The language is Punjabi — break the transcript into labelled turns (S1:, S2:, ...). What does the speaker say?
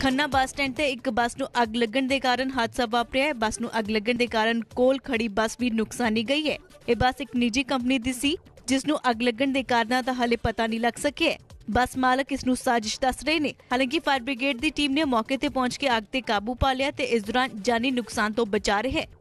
S1: ਖੰਨਾ ਬੱਸ ਸਟੈਂਡ ਤੇ ਇੱਕ ਬੱਸ ਨੂੰ ਅੱਗ ਲੱਗਣ ਦੇ ਕਾਰਨ ਹਾਦਸਾ ਵਾਪਰਿਆ ਹੈ ਬੱਸ ਨੂੰ ਅੱਗ ਲੱਗਣ ਦੇ ਕਾਰਨ ਕੋਲ ਖੜੀ ਬੱਸ ਵੀ ਨੁਕਸਾਨੀ ਗਈ ਹੈ ਇਹ ਬੱਸ ਇੱਕ ਨਿੱਜੀ ਕੰਪਨੀ ਦੀ ਸੀ ਜਿਸ ਨੂੰ ਅੱਗ ਲੱਗਣ ਦੇ ਕਾਰਨਾਂ ਦਾ ਹਾਲੇ ਪਤਾ ਨਹੀਂ ਲੱਗ ਸਕਿਆ ਬੱਸ ਮਾਲਕ ਇਸ ਨੂੰ ਸਾਜ਼ਿਸ਼ ਦੱਸ ਰਹੇ ਨੇ ਹਾਲਾਂਕਿ ਫਾਇਰ ਬ੍ਰਿਗੇਡ ਦੀ ਟੀਮ ਨੇ ਮੌਕੇ ਤੇ ਪਹੁੰਚ ਕੇ ਅੱਗ ਤੇ ਕਾਬੂ ਪਾ ਲਿਆ ਤੇ ਇਸ ਦੌਰਾਨ ਜਾਨੀ ਨੁਕਸਾਨ ਤੋਂ ਬਚਾ ਰਹੇ ਹੈ